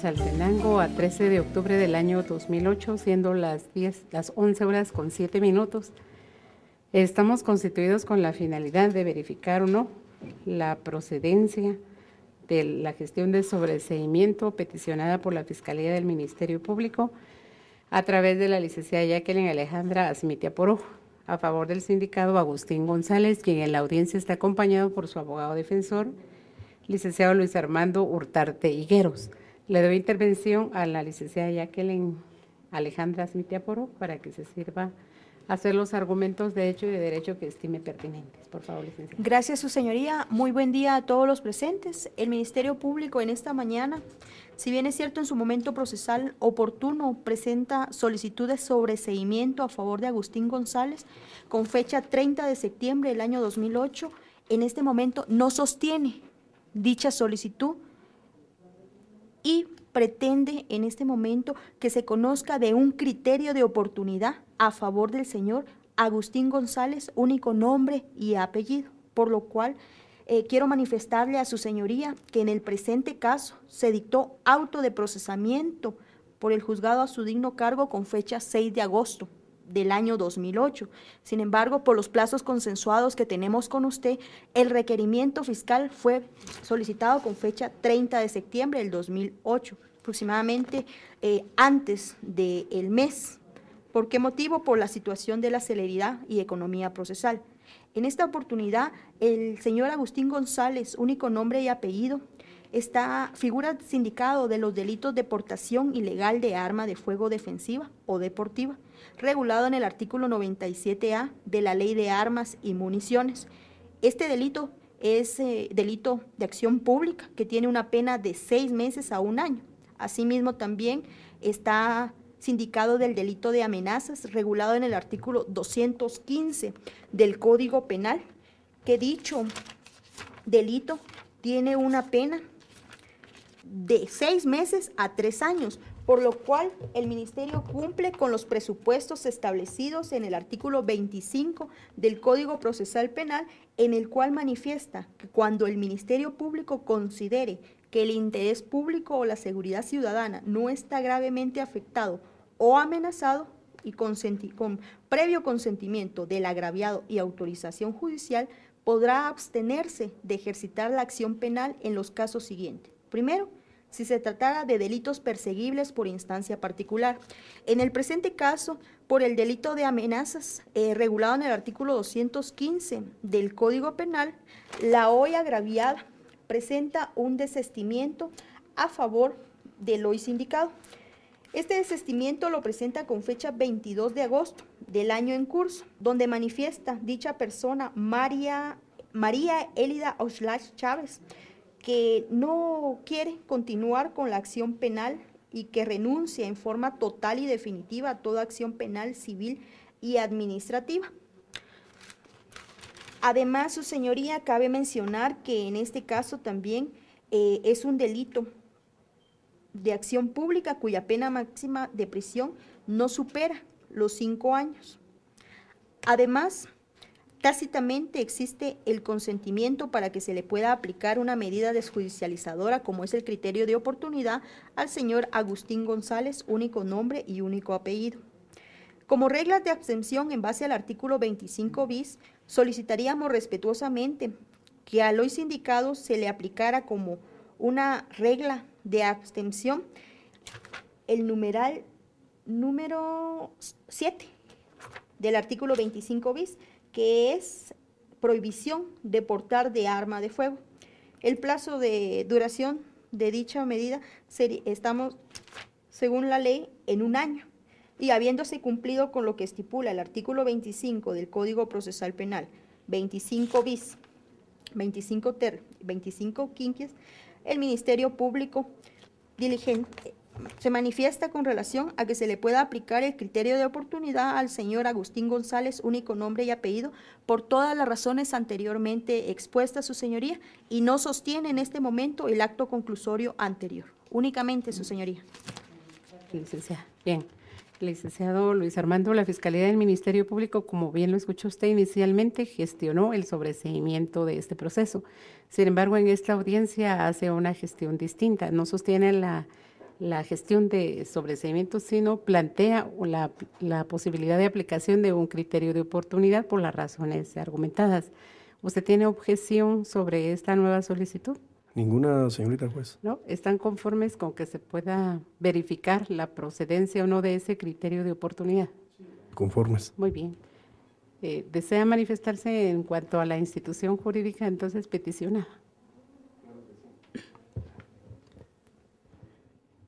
Saltenango a 13 de octubre del año 2008, siendo las, 10, las 11 horas con 7 minutos. Estamos constituidos con la finalidad de verificar o no la procedencia de la gestión de sobreseimiento peticionada por la Fiscalía del Ministerio Público a través de la licenciada Jacqueline Alejandra Asmitia Poró, a favor del sindicado Agustín González, quien en la audiencia está acompañado por su abogado defensor, licenciado Luis Armando Hurtarte Higueros. Le doy intervención a la licenciada Jacqueline Alejandra Smitiaporo para que se sirva hacer los argumentos de hecho y de derecho que estime pertinentes. Por favor, licenciada. Gracias, su señoría. Muy buen día a todos los presentes. El Ministerio Público en esta mañana, si bien es cierto en su momento procesal oportuno, presenta solicitud de sobreseimiento a favor de Agustín González con fecha 30 de septiembre del año 2008, en este momento no sostiene dicha solicitud y pretende en este momento que se conozca de un criterio de oportunidad a favor del señor Agustín González, único nombre y apellido, por lo cual eh, quiero manifestarle a su señoría que en el presente caso se dictó auto de procesamiento por el juzgado a su digno cargo con fecha 6 de agosto del año 2008. Sin embargo, por los plazos consensuados que tenemos con usted, el requerimiento fiscal fue solicitado con fecha 30 de septiembre del 2008, aproximadamente eh, antes del mes. ¿Por qué motivo? Por la situación de la celeridad y economía procesal. En esta oportunidad, el señor Agustín González, único nombre y apellido, está figura sindicado de los delitos de portación ilegal de arma de fuego defensiva o deportiva, regulado en el artículo 97A de la Ley de Armas y Municiones. Este delito es eh, delito de acción pública que tiene una pena de seis meses a un año. Asimismo, también está sindicado del delito de amenazas, regulado en el artículo 215 del Código Penal, que dicho delito tiene una pena de seis meses a tres años, por lo cual el Ministerio cumple con los presupuestos establecidos en el artículo 25 del Código Procesal Penal, en el cual manifiesta que cuando el Ministerio Público considere que el interés público o la seguridad ciudadana no está gravemente afectado o amenazado, y con previo consentimiento del agraviado y autorización judicial, podrá abstenerse de ejercitar la acción penal en los casos siguientes. Primero, si se tratara de delitos perseguibles por instancia particular. En el presente caso, por el delito de amenazas eh, regulado en el artículo 215 del Código Penal, la hoy agraviada presenta un desestimiento a favor del hoy sindicado. Este desestimiento lo presenta con fecha 22 de agosto del año en curso, donde manifiesta dicha persona María, María Elida Oslach Chávez, que no quiere continuar con la acción penal y que renuncia en forma total y definitiva a toda acción penal, civil y administrativa. Además, su señoría, cabe mencionar que en este caso también eh, es un delito de acción pública cuya pena máxima de prisión no supera los cinco años. Además, Tácitamente existe el consentimiento para que se le pueda aplicar una medida desjudicializadora como es el criterio de oportunidad al señor Agustín González, único nombre y único apellido. Como reglas de abstención en base al artículo 25 bis, solicitaríamos respetuosamente que a los sindicados se le aplicara como una regla de abstención el numeral número 7 del artículo 25 bis que es prohibición de portar de arma de fuego. El plazo de duración de dicha medida estamos, según la ley, en un año y habiéndose cumplido con lo que estipula el artículo 25 del Código Procesal Penal, 25 bis, 25 ter, 25 quinquies, el Ministerio Público diligente, se manifiesta con relación a que se le pueda aplicar el criterio de oportunidad al señor Agustín González, único nombre y apellido, por todas las razones anteriormente expuestas, su señoría, y no sostiene en este momento el acto conclusorio anterior. Únicamente, su señoría. Licenciada. Bien. Licenciado Luis Armando, la Fiscalía del Ministerio Público, como bien lo escuchó usted inicialmente, gestionó el sobreseimiento de este proceso. Sin embargo, en esta audiencia hace una gestión distinta. No sostiene la la gestión de sobreseimiento, sino plantea la, la, posibilidad de aplicación de un criterio de oportunidad por las razones argumentadas. ¿Usted tiene objeción sobre esta nueva solicitud? Ninguna, señorita juez. No, están conformes con que se pueda verificar la procedencia o no de ese criterio de oportunidad. Conformes. Muy bien. Eh, ¿Desea manifestarse en cuanto a la institución jurídica entonces peticionada?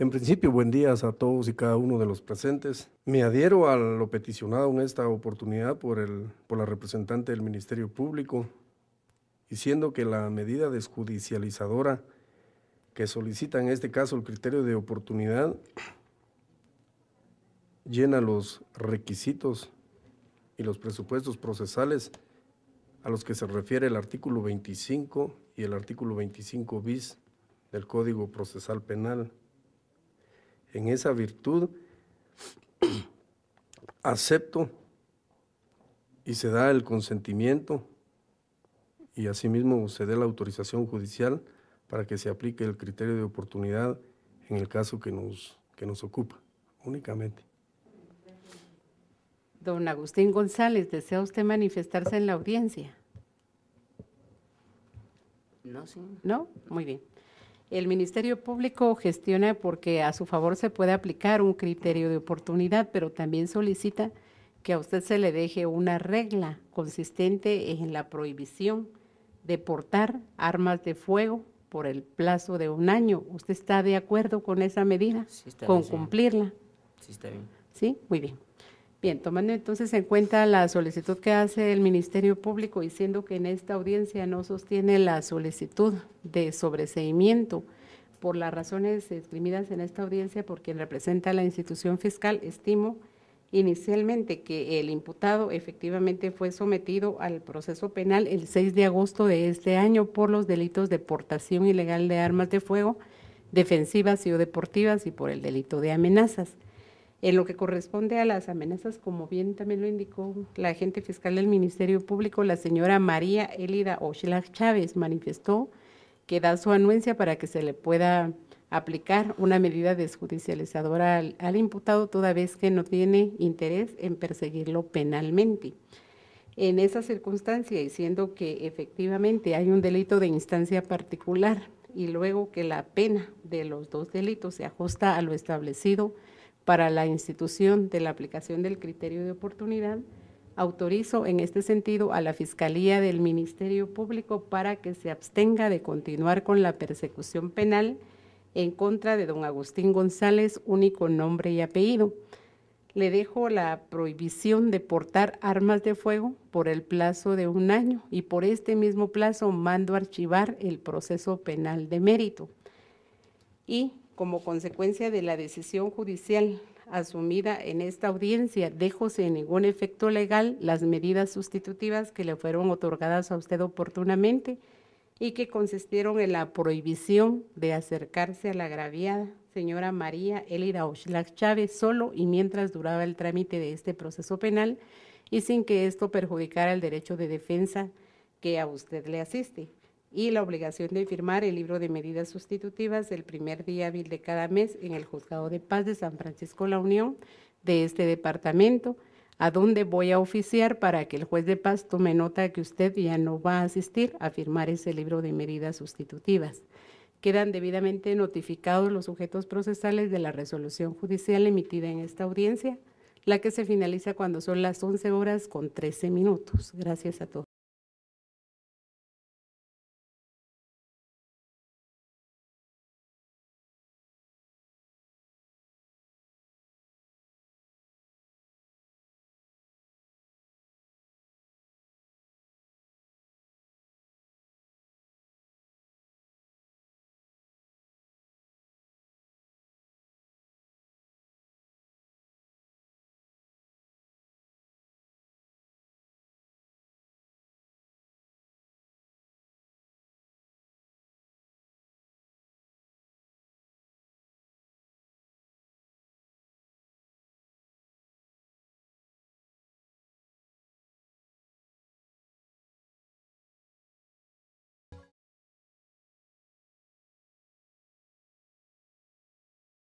En principio, buen días a todos y cada uno de los presentes. Me adhiero a lo peticionado en esta oportunidad por, el, por la representante del Ministerio Público, diciendo que la medida desjudicializadora que solicita en este caso el criterio de oportunidad llena los requisitos y los presupuestos procesales a los que se refiere el artículo 25 y el artículo 25 bis del Código Procesal Penal en esa virtud, acepto y se da el consentimiento y asimismo se dé la autorización judicial para que se aplique el criterio de oportunidad en el caso que nos, que nos ocupa, únicamente. Don Agustín González, ¿desea usted manifestarse en la audiencia? No, sí. ¿No? Muy bien el Ministerio Público gestiona porque a su favor se puede aplicar un criterio de oportunidad, pero también solicita que a usted se le deje una regla consistente en la prohibición de portar armas de fuego por el plazo de un año. ¿Usted está de acuerdo con esa medida? Sí, está con cumplirla. Sí, está bien. Sí, muy bien. Bien, tomando entonces en cuenta la solicitud que hace el Ministerio Público, diciendo que en esta audiencia no sostiene la solicitud de sobreseimiento por las razones exprimidas en esta audiencia por quien representa la institución fiscal, estimo inicialmente que el imputado efectivamente fue sometido al proceso penal el 6 de agosto de este año por los delitos de portación ilegal de armas de fuego, defensivas y o deportivas y por el delito de amenazas. En lo que corresponde a las amenazas, como bien también lo indicó la agente fiscal del Ministerio Público, la señora María Elida Oshlag Chávez, manifestó que da su anuencia para que se le pueda aplicar una medida desjudicializadora al, imputado toda vez que no tiene interés en perseguirlo penalmente. En esa circunstancia, diciendo que efectivamente hay un delito de instancia particular y luego que la pena de los dos delitos se ajusta a lo establecido para la institución de la aplicación del criterio de oportunidad, autorizo en este sentido a la Fiscalía del Ministerio Público para que se abstenga de continuar con la persecución penal en contra de don Agustín González, único nombre y apellido. Le dejo la prohibición de portar armas de fuego por el plazo de un año y por este mismo plazo mando archivar el proceso penal de mérito. Y como consecuencia de la decisión judicial asumida en esta audiencia, dejo sin ningún efecto legal las medidas sustitutivas que le fueron otorgadas a usted oportunamente y que consistieron en la prohibición de acercarse a la agraviada señora María Elida Oshlag Chávez solo y mientras duraba el trámite de este proceso penal y sin que esto perjudicara el derecho de defensa que a usted le asiste y la obligación de firmar el libro de medidas sustitutivas el primer día hábil de cada mes en el Juzgado de Paz de San Francisco La Unión de este departamento, a donde voy a oficiar para que el juez de paz tome nota que usted ya no va a asistir a firmar ese libro de medidas sustitutivas. Quedan debidamente notificados los sujetos procesales de la resolución judicial emitida en esta audiencia, la que se finaliza cuando son las 11 horas con 13 minutos. Gracias a todos.